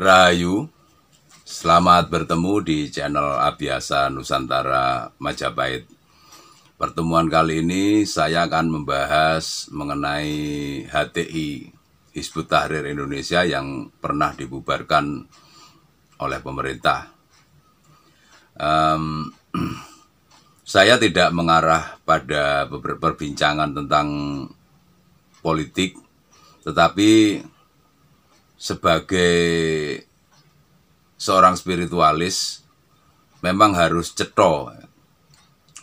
Rahayu Selamat bertemu di channel Abiasa Nusantara Majapahit Pertemuan kali ini saya akan membahas mengenai HTI Hizbut Tahrir Indonesia yang pernah dibubarkan oleh pemerintah um, Saya tidak mengarah pada perbincangan tentang politik Tetapi sebagai seorang spiritualis memang harus ceto,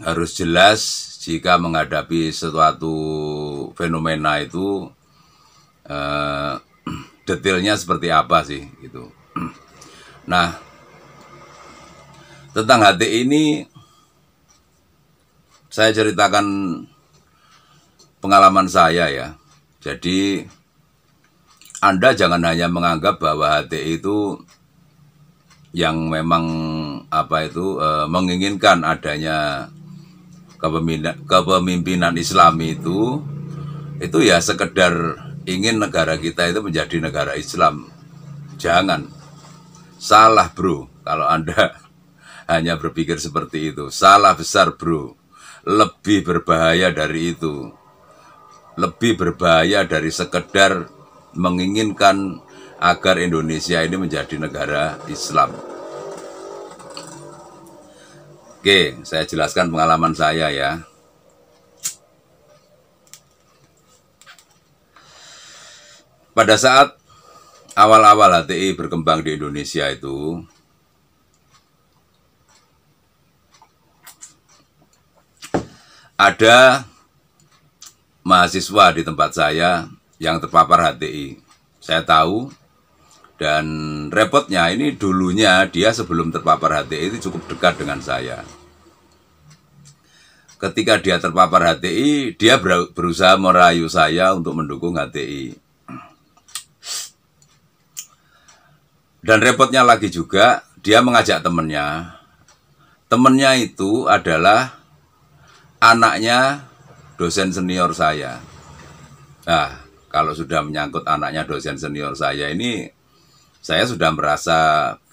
harus jelas jika menghadapi suatu fenomena itu eh, detailnya seperti apa sih gitu. Nah, tentang hati ini saya ceritakan pengalaman saya ya. Jadi anda jangan hanya menganggap bahwa HTI itu yang memang apa itu e, menginginkan adanya kepemimpinan, kepemimpinan Islam itu itu ya sekedar ingin negara kita itu menjadi negara Islam. Jangan salah, Bro. Kalau Anda hanya berpikir seperti itu, salah besar, Bro. Lebih berbahaya dari itu. Lebih berbahaya dari sekedar menginginkan agar Indonesia ini menjadi negara Islam. Oke, saya jelaskan pengalaman saya ya. Pada saat awal-awal HTI berkembang di Indonesia itu, ada mahasiswa di tempat saya yang terpapar HTI. Saya tahu dan repotnya ini dulunya dia sebelum terpapar HTI itu cukup dekat dengan saya. Ketika dia terpapar HTI, dia berusaha merayu saya untuk mendukung HTI. Dan repotnya lagi juga, dia mengajak temennya. Temennya itu adalah anaknya dosen senior saya. Nah, kalau sudah menyangkut anaknya dosen senior saya ini saya sudah merasa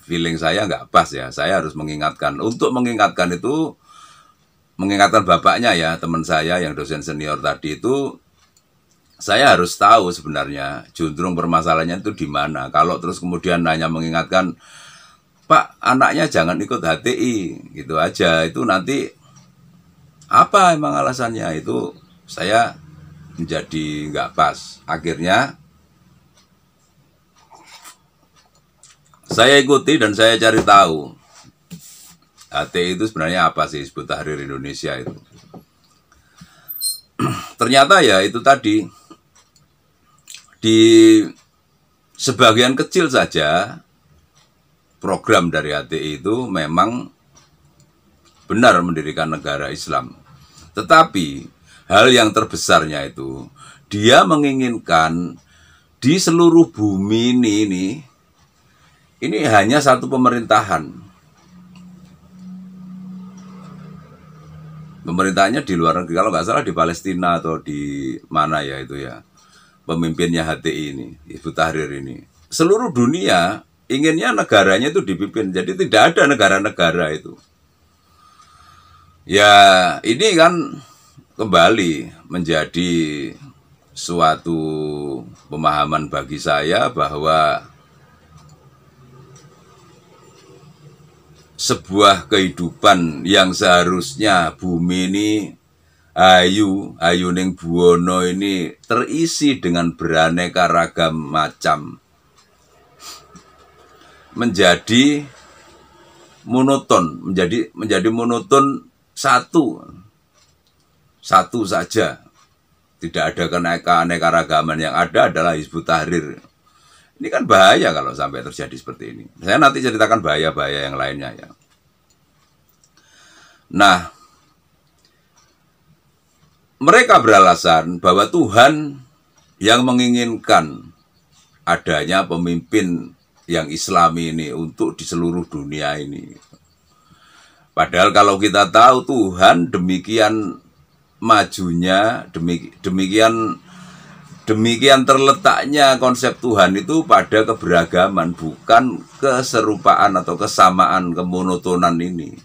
feeling saya nggak pas ya saya harus mengingatkan untuk mengingatkan itu mengingatkan bapaknya ya teman saya yang dosen senior tadi itu saya harus tahu sebenarnya juntrung permasalahannya itu di mana kalau terus kemudian nanya mengingatkan Pak anaknya jangan ikut HTI gitu aja itu nanti apa emang alasannya itu saya menjadi nggak pas. Akhirnya saya ikuti dan saya cari tahu HTI itu sebenarnya apa sih sebut Tahrir Indonesia itu. Ternyata ya itu tadi di sebagian kecil saja program dari HTI itu memang benar mendirikan negara Islam. Tetapi hal yang terbesarnya itu dia menginginkan di seluruh bumi ini ini ini hanya satu pemerintahan. Pemerintahnya di luar negeri kalau nggak salah di Palestina atau di mana ya itu ya pemimpinnya HTI ini Ibu Tahrir ini seluruh dunia inginnya negaranya itu dipimpin jadi tidak ada negara-negara itu ya ini kan kembali menjadi suatu pemahaman bagi saya bahwa sebuah kehidupan yang seharusnya bumi ini ayu, ayuning buono ini terisi dengan beraneka ragam macam menjadi monoton, menjadi menjadi monoton satu satu saja. Tidak ada keanekaragaman yang ada adalah Hizbut Tahrir. Ini kan bahaya kalau sampai terjadi seperti ini. Saya nanti ceritakan bahaya-bahaya yang lainnya ya. Nah, mereka beralasan bahwa Tuhan yang menginginkan adanya pemimpin yang islami ini untuk di seluruh dunia ini. Padahal kalau kita tahu Tuhan demikian majunya demikian demikian terletaknya konsep Tuhan itu pada keberagaman bukan keserupaan atau kesamaan kemonotonan ini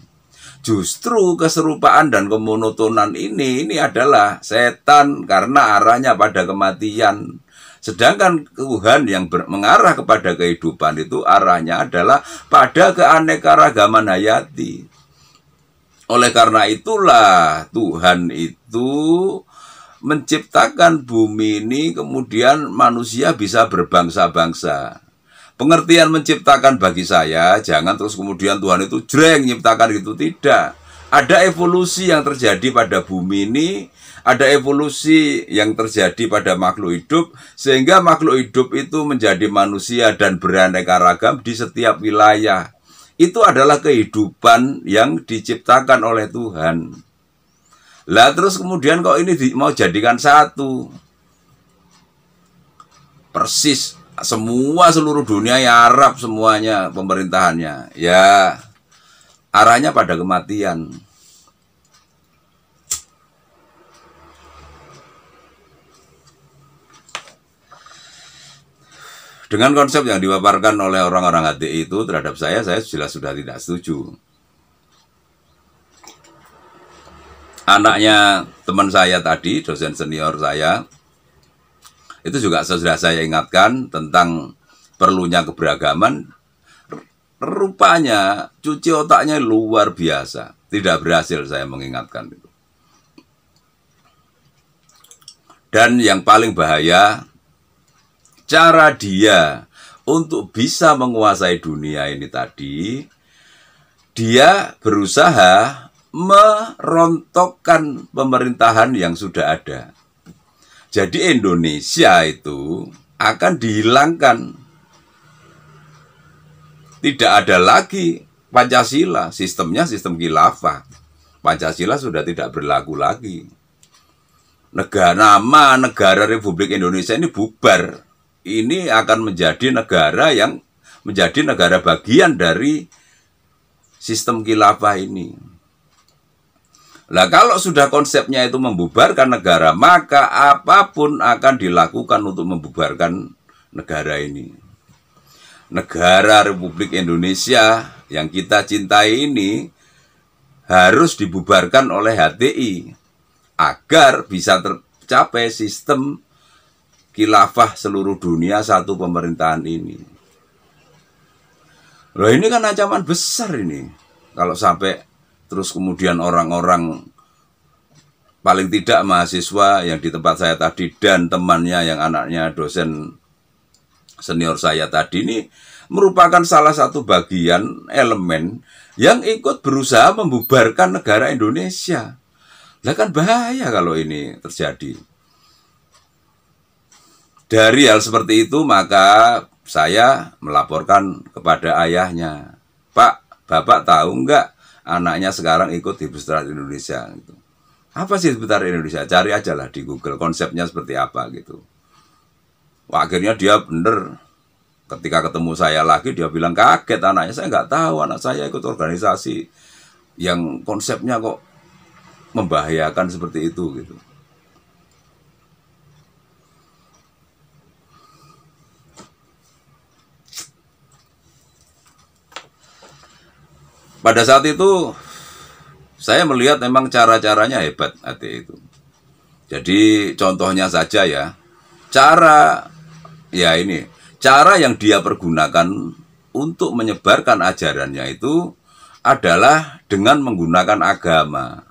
justru keserupaan dan kemonotonan ini ini adalah setan karena arahnya pada kematian sedangkan Tuhan yang mengarah kepada kehidupan itu arahnya adalah pada keanekaragaman hayati oleh karena itulah Tuhan itu menciptakan bumi ini kemudian manusia bisa berbangsa-bangsa. Pengertian menciptakan bagi saya jangan terus kemudian Tuhan itu jreng menciptakan itu tidak. Ada evolusi yang terjadi pada bumi ini, ada evolusi yang terjadi pada makhluk hidup sehingga makhluk hidup itu menjadi manusia dan beraneka ragam di setiap wilayah itu adalah kehidupan yang diciptakan oleh Tuhan. Lah terus kemudian kok ini mau jadikan satu. Persis semua seluruh dunia ya Arab semuanya pemerintahannya. Ya arahnya pada kematian. Dengan konsep yang dipaparkan oleh orang-orang HTI itu terhadap saya, saya jelas sudah tidak setuju. Anaknya teman saya tadi, dosen senior saya, itu juga sudah saya ingatkan tentang perlunya keberagaman. Rupanya cuci otaknya luar biasa. Tidak berhasil saya mengingatkan itu. Dan yang paling bahaya cara dia untuk bisa menguasai dunia ini tadi, dia berusaha merontokkan pemerintahan yang sudah ada. Jadi Indonesia itu akan dihilangkan. Tidak ada lagi Pancasila, sistemnya sistem khilafah. Pancasila sudah tidak berlaku lagi. Negara nama negara Republik Indonesia ini bubar ini akan menjadi negara yang menjadi negara bagian dari sistem khilafah ini. Lah kalau sudah konsepnya itu membubarkan negara, maka apapun akan dilakukan untuk membubarkan negara ini. Negara Republik Indonesia yang kita cintai ini harus dibubarkan oleh HTI agar bisa tercapai sistem kilafah seluruh dunia satu pemerintahan ini. Loh ini kan ancaman besar ini. Kalau sampai terus kemudian orang-orang paling tidak mahasiswa yang di tempat saya tadi dan temannya yang anaknya dosen senior saya tadi ini merupakan salah satu bagian elemen yang ikut berusaha membubarkan negara Indonesia. Lah kan bahaya kalau ini terjadi. Dari hal seperti itu maka saya melaporkan kepada ayahnya, Pak, Bapak tahu nggak anaknya sekarang ikut di Bustrat Indonesia? Gitu. Apa sih Hizbut Indonesia? Cari aja lah di Google konsepnya seperti apa gitu. Wah, akhirnya dia bener ketika ketemu saya lagi dia bilang kaget anaknya saya nggak tahu anak saya ikut organisasi yang konsepnya kok membahayakan seperti itu gitu. Pada saat itu saya melihat memang cara-caranya hebat hati itu. Jadi contohnya saja ya, cara ya ini, cara yang dia pergunakan untuk menyebarkan ajarannya itu adalah dengan menggunakan agama.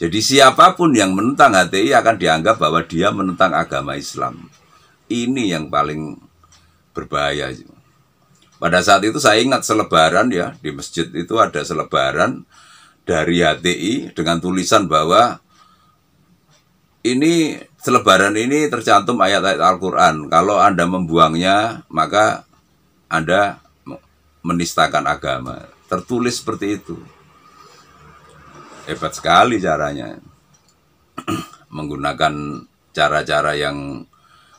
Jadi siapapun yang menentang HTI akan dianggap bahwa dia menentang agama Islam. Ini yang paling berbahaya. Pada saat itu saya ingat selebaran ya di masjid itu ada selebaran dari HTI dengan tulisan bahwa ini selebaran ini tercantum ayat-ayat Al-Qur'an. Kalau Anda membuangnya, maka Anda menistakan agama. Tertulis seperti itu. Hebat sekali caranya. Menggunakan cara-cara yang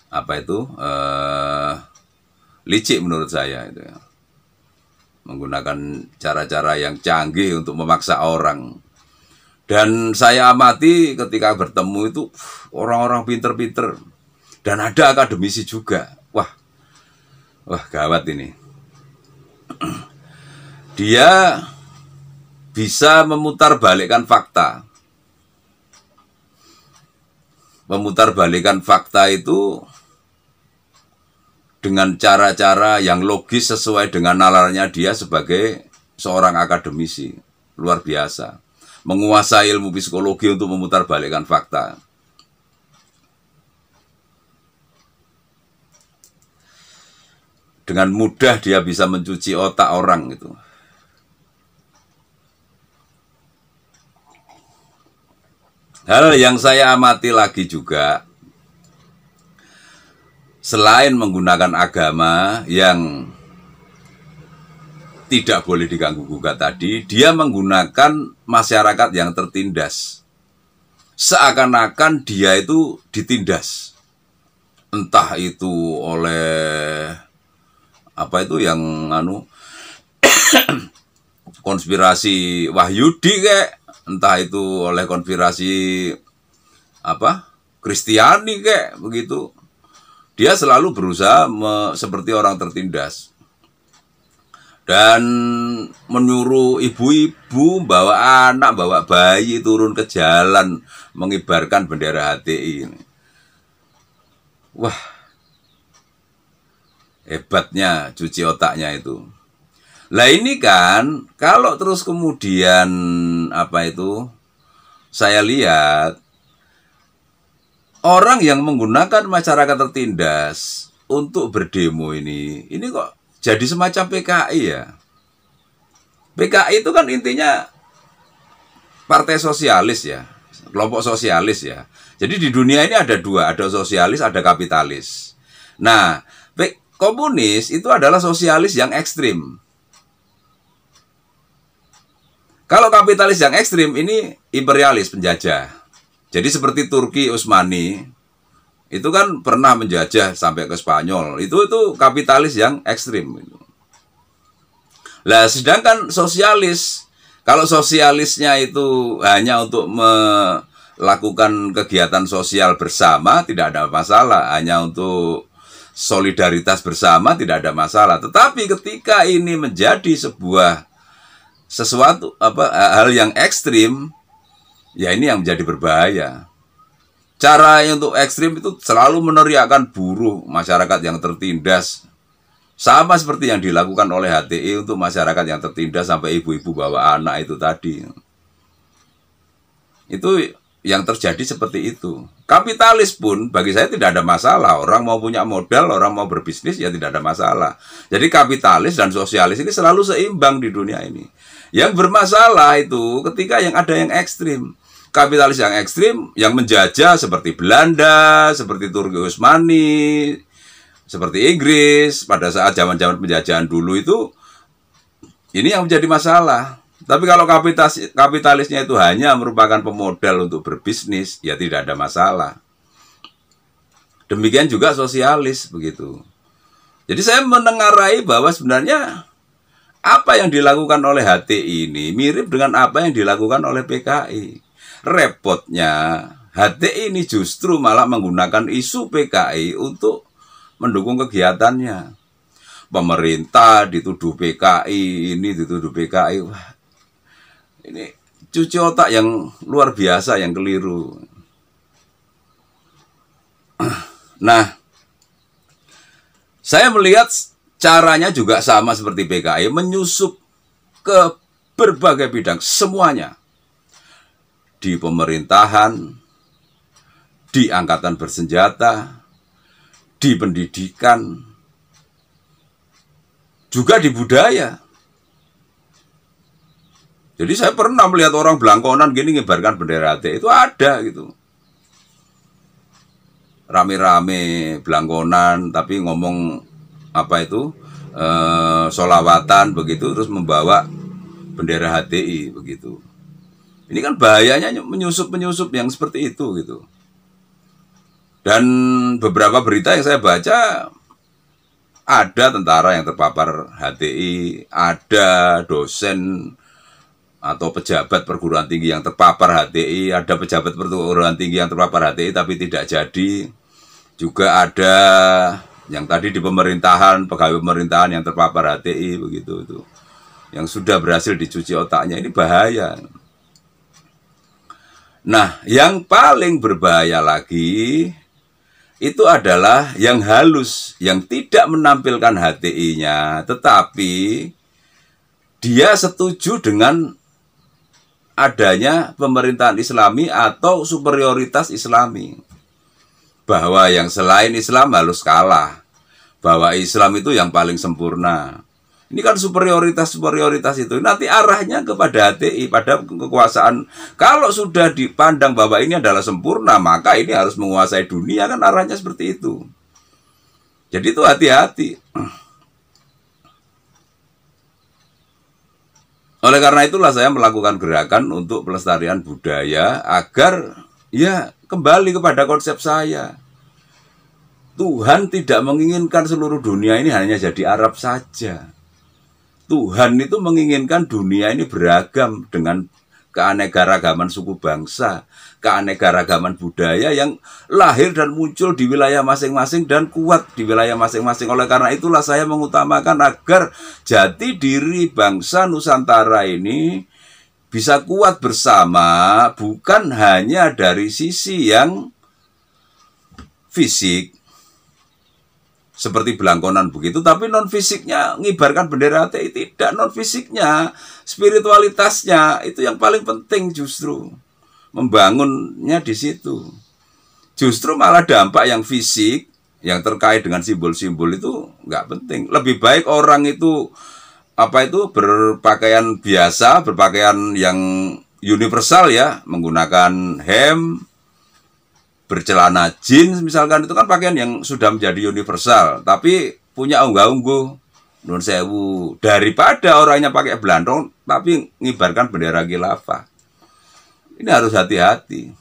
apa itu? eh licik menurut saya itu ya. menggunakan cara-cara yang canggih untuk memaksa orang dan saya amati ketika bertemu itu orang-orang pinter-pinter dan ada akademisi juga wah wah gawat ini dia bisa memutar balikan fakta memutar balikan fakta itu dengan cara-cara yang logis sesuai dengan nalarnya dia sebagai seorang akademisi luar biasa menguasai ilmu psikologi untuk memutarbalikkan fakta dengan mudah dia bisa mencuci otak orang gitu hal yang saya amati lagi juga selain menggunakan agama yang tidak boleh diganggu gugat tadi, dia menggunakan masyarakat yang tertindas. Seakan-akan dia itu ditindas. Entah itu oleh apa itu yang anu konspirasi Wahyudi kek entah itu oleh konspirasi apa Kristiani kek begitu dia selalu berusaha me, seperti orang tertindas dan menyuruh ibu-ibu bawa anak, bawa bayi turun ke jalan mengibarkan bendera HTI ini. Wah, hebatnya cuci otaknya itu. Lah ini kan kalau terus kemudian apa itu saya lihat orang yang menggunakan masyarakat tertindas untuk berdemo ini, ini kok jadi semacam PKI ya? PKI itu kan intinya partai sosialis ya, kelompok sosialis ya. Jadi di dunia ini ada dua, ada sosialis, ada kapitalis. Nah, komunis itu adalah sosialis yang ekstrim. Kalau kapitalis yang ekstrim ini imperialis penjajah. Jadi seperti Turki Utsmani itu kan pernah menjajah sampai ke Spanyol. Itu itu kapitalis yang ekstrim. Lah sedangkan sosialis kalau sosialisnya itu hanya untuk melakukan kegiatan sosial bersama tidak ada masalah, hanya untuk solidaritas bersama tidak ada masalah. Tetapi ketika ini menjadi sebuah sesuatu apa hal yang ekstrim Ya ini yang menjadi berbahaya. Cara untuk ekstrim itu selalu meneriakkan buruh masyarakat yang tertindas. Sama seperti yang dilakukan oleh HTI untuk masyarakat yang tertindas sampai ibu-ibu bawa anak itu tadi. Itu yang terjadi seperti itu. Kapitalis pun bagi saya tidak ada masalah. Orang mau punya modal, orang mau berbisnis ya tidak ada masalah. Jadi kapitalis dan sosialis ini selalu seimbang di dunia ini. Yang bermasalah itu ketika yang ada yang ekstrim kapitalis yang ekstrim yang menjajah seperti Belanda, seperti Turki Utsmani, seperti Inggris pada saat zaman-zaman penjajahan dulu itu ini yang menjadi masalah. Tapi kalau kapitalis, kapitalisnya itu hanya merupakan pemodal untuk berbisnis, ya tidak ada masalah. Demikian juga sosialis begitu. Jadi saya menengarai bahwa sebenarnya apa yang dilakukan oleh HTI ini mirip dengan apa yang dilakukan oleh PKI. Repotnya HT ini justru malah menggunakan isu PKI untuk mendukung kegiatannya. Pemerintah dituduh PKI, ini dituduh PKI. Wah, ini cuci otak yang luar biasa, yang keliru. Nah, saya melihat caranya juga sama seperti PKI, menyusup ke berbagai bidang, semuanya di pemerintahan, di angkatan bersenjata, di pendidikan, juga di budaya. Jadi saya pernah melihat orang belangkonan gini ngebarkan bendera HT itu ada gitu. Rame-rame belangkonan tapi ngomong apa itu e, eh, solawatan begitu terus membawa bendera HTI begitu. Ini kan bahayanya menyusup-menyusup yang seperti itu gitu. Dan beberapa berita yang saya baca ada tentara yang terpapar HTI, ada dosen atau pejabat perguruan tinggi yang terpapar HTI, ada pejabat perguruan tinggi yang terpapar HTI tapi tidak jadi. Juga ada yang tadi di pemerintahan, pegawai pemerintahan yang terpapar HTI begitu itu. Yang sudah berhasil dicuci otaknya ini bahaya. Nah, yang paling berbahaya lagi itu adalah yang halus, yang tidak menampilkan HTI-nya, tetapi dia setuju dengan adanya pemerintahan Islami atau superioritas Islami. Bahwa yang selain Islam harus kalah, bahwa Islam itu yang paling sempurna. Ini kan superioritas-superioritas itu. Nanti arahnya kepada HTI, pada kekuasaan. Kalau sudah dipandang bahwa ini adalah sempurna, maka ini harus menguasai dunia, kan arahnya seperti itu. Jadi itu hati-hati. Oleh karena itulah saya melakukan gerakan untuk pelestarian budaya agar ya kembali kepada konsep saya. Tuhan tidak menginginkan seluruh dunia ini hanya jadi Arab saja. Tuhan itu menginginkan dunia ini beragam dengan keanekaragaman suku bangsa, keanekaragaman budaya yang lahir dan muncul di wilayah masing-masing dan kuat di wilayah masing-masing. Oleh karena itulah saya mengutamakan agar jati diri bangsa Nusantara ini bisa kuat bersama bukan hanya dari sisi yang fisik seperti belangkonan begitu tapi non fisiknya ngibarkan bendera hti tidak non fisiknya spiritualitasnya itu yang paling penting justru membangunnya di situ justru malah dampak yang fisik yang terkait dengan simbol-simbol itu nggak penting lebih baik orang itu apa itu berpakaian biasa berpakaian yang universal ya menggunakan hem bercelana jeans misalkan itu kan pakaian yang sudah menjadi universal tapi punya unggah-ungguh non sewu daripada orangnya pakai belandong tapi ngibarkan bendera khilafah ini harus hati-hati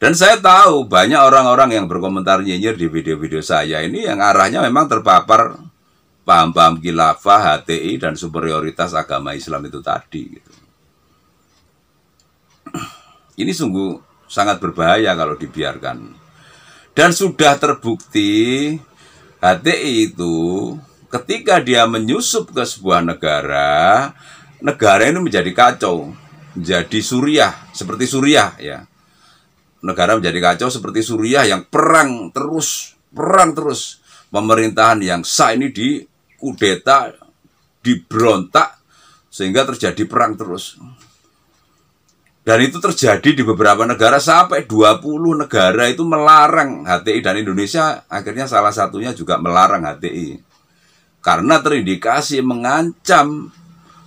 dan saya tahu banyak orang-orang yang berkomentar nyinyir di video-video saya ini yang arahnya memang terpapar paham-paham khilafah, HTI dan superioritas agama Islam itu tadi gitu. Ini sungguh sangat berbahaya kalau dibiarkan. Dan sudah terbukti HTI itu ketika dia menyusup ke sebuah negara, negara ini menjadi kacau, menjadi suriah, seperti suriah ya. Negara menjadi kacau seperti suriah yang perang terus, perang terus. Pemerintahan yang sah ini di kudeta, diberontak, sehingga terjadi perang terus. Dan itu terjadi di beberapa negara sampai 20 negara itu melarang HTI dan Indonesia akhirnya salah satunya juga melarang HTI. Karena terindikasi mengancam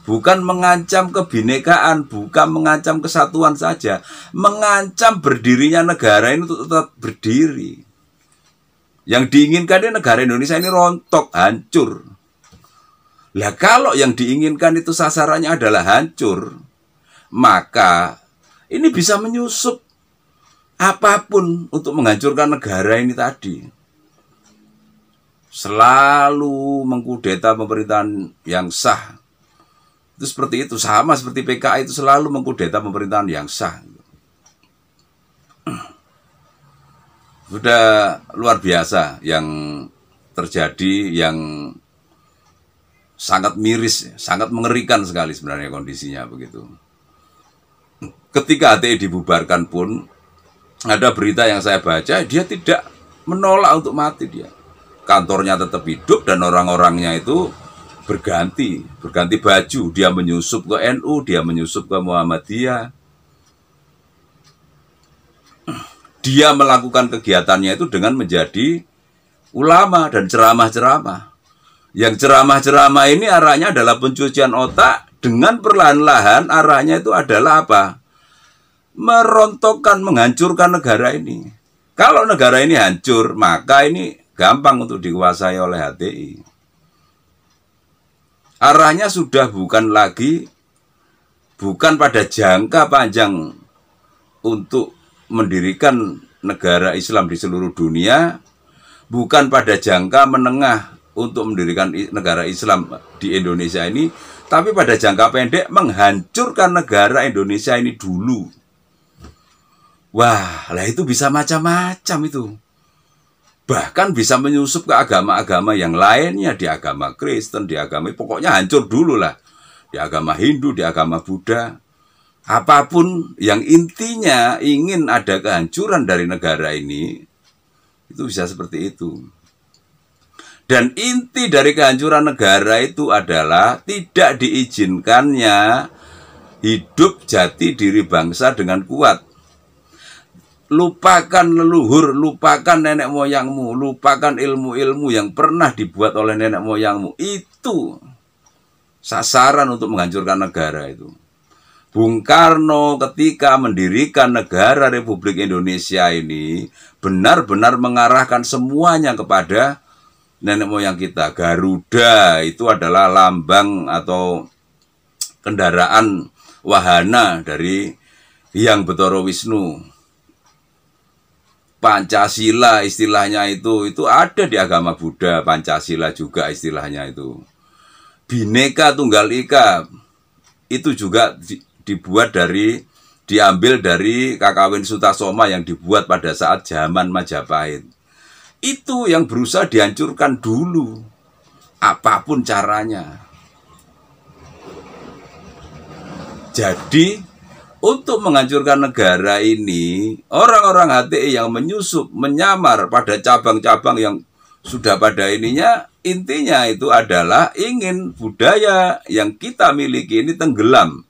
bukan mengancam kebinekaan, bukan mengancam kesatuan saja, mengancam berdirinya negara ini untuk tetap berdiri. Yang diinginkan negara Indonesia ini rontok, hancur. Lah kalau yang diinginkan itu sasarannya adalah hancur, maka ini bisa menyusup apapun untuk menghancurkan negara ini tadi. Selalu mengkudeta pemerintahan yang sah. Itu seperti itu, sama seperti PKI itu selalu mengkudeta pemerintahan yang sah. Sudah luar biasa yang terjadi yang sangat miris, sangat mengerikan sekali sebenarnya kondisinya begitu ketika HTI dibubarkan pun ada berita yang saya baca dia tidak menolak untuk mati dia kantornya tetap hidup dan orang-orangnya itu berganti berganti baju dia menyusup ke NU dia menyusup ke Muhammadiyah dia melakukan kegiatannya itu dengan menjadi ulama dan ceramah-ceramah yang ceramah-ceramah ini arahnya adalah pencucian otak dengan perlahan-lahan arahnya itu adalah apa merontokkan, menghancurkan negara ini. Kalau negara ini hancur, maka ini gampang untuk dikuasai oleh HTI. Arahnya sudah bukan lagi bukan pada jangka panjang untuk mendirikan negara Islam di seluruh dunia, bukan pada jangka menengah untuk mendirikan negara Islam di Indonesia ini, tapi pada jangka pendek menghancurkan negara Indonesia ini dulu. Wah, lah itu bisa macam-macam itu. Bahkan bisa menyusup ke agama-agama yang lainnya, di agama Kristen, di agama, pokoknya hancur dulu lah. Di agama Hindu, di agama Buddha. Apapun yang intinya ingin ada kehancuran dari negara ini, itu bisa seperti itu. Dan inti dari kehancuran negara itu adalah tidak diizinkannya hidup jati diri bangsa dengan kuat lupakan leluhur, lupakan nenek moyangmu, lupakan ilmu-ilmu yang pernah dibuat oleh nenek moyangmu. Itu sasaran untuk menghancurkan negara itu. Bung Karno ketika mendirikan negara Republik Indonesia ini benar-benar mengarahkan semuanya kepada nenek moyang kita. Garuda itu adalah lambang atau kendaraan wahana dari yang Betoro Wisnu Pancasila istilahnya itu itu ada di agama Buddha Pancasila juga istilahnya itu Bineka Tunggal Ika itu juga dibuat dari diambil dari Kakawin Sutasoma yang dibuat pada saat zaman Majapahit itu yang berusaha dihancurkan dulu apapun caranya jadi untuk menghancurkan negara ini, orang-orang HTI yang menyusup, menyamar pada cabang-cabang yang sudah pada ininya, intinya itu adalah ingin budaya yang kita miliki ini tenggelam,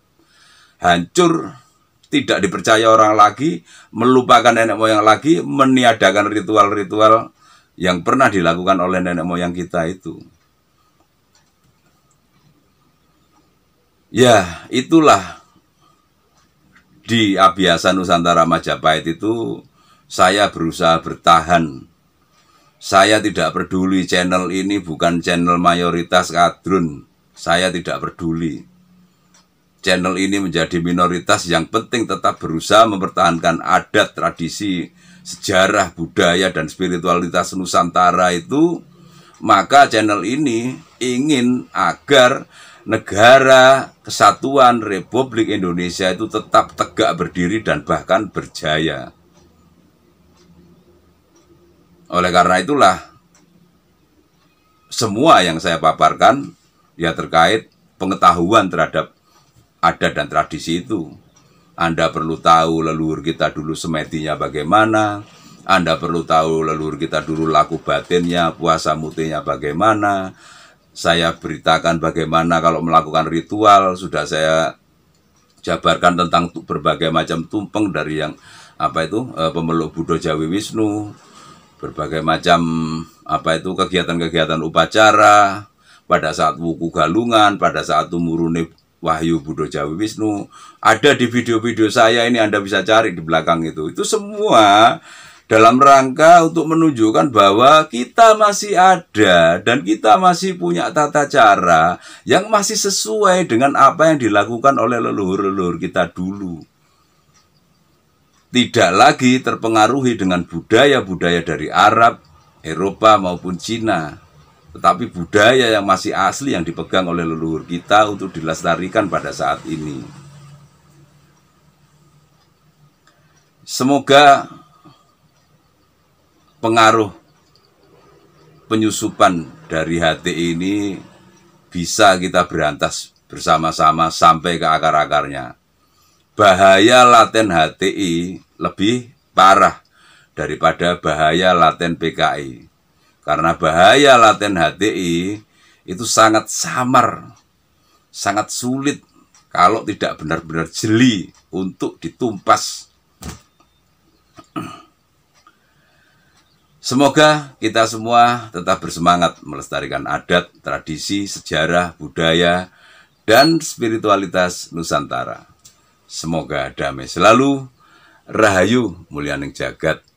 hancur, tidak dipercaya orang lagi, melupakan nenek moyang lagi, meniadakan ritual-ritual yang pernah dilakukan oleh nenek moyang kita itu. Ya, itulah di Abiasa Nusantara Majapahit itu saya berusaha bertahan. Saya tidak peduli channel ini bukan channel mayoritas kadrun. Saya tidak peduli. Channel ini menjadi minoritas yang penting tetap berusaha mempertahankan adat, tradisi, sejarah, budaya, dan spiritualitas Nusantara itu. Maka channel ini ingin agar negara kesatuan Republik Indonesia itu tetap tegak berdiri dan bahkan berjaya. Oleh karena itulah semua yang saya paparkan ya terkait pengetahuan terhadap adat dan tradisi itu. Anda perlu tahu leluhur kita dulu semetinya bagaimana, Anda perlu tahu leluhur kita dulu laku batinnya, puasa mutinya bagaimana, saya beritakan bagaimana kalau melakukan ritual sudah saya jabarkan tentang berbagai macam tumpeng dari yang apa itu eh, pemeluk Buddha Jawi Wisnu berbagai macam apa itu kegiatan-kegiatan upacara pada saat wuku galungan pada saat tumurune Wahyu Buddha Jawi Wisnu ada di video-video saya ini Anda bisa cari di belakang itu itu semua dalam rangka untuk menunjukkan bahwa kita masih ada dan kita masih punya tata cara yang masih sesuai dengan apa yang dilakukan oleh leluhur-leluhur kita dulu. Tidak lagi terpengaruhi dengan budaya-budaya dari Arab, Eropa maupun Cina, tetapi budaya yang masih asli yang dipegang oleh leluhur kita untuk dilestarikan pada saat ini. Semoga pengaruh penyusupan dari HTI ini bisa kita berantas bersama-sama sampai ke akar-akarnya. Bahaya laten HTI lebih parah daripada bahaya laten PKI. Karena bahaya laten HTI itu sangat samar, sangat sulit kalau tidak benar-benar jeli untuk ditumpas. Semoga kita semua tetap bersemangat melestarikan adat, tradisi, sejarah, budaya, dan spiritualitas Nusantara. Semoga damai selalu, rahayu mulia jagat,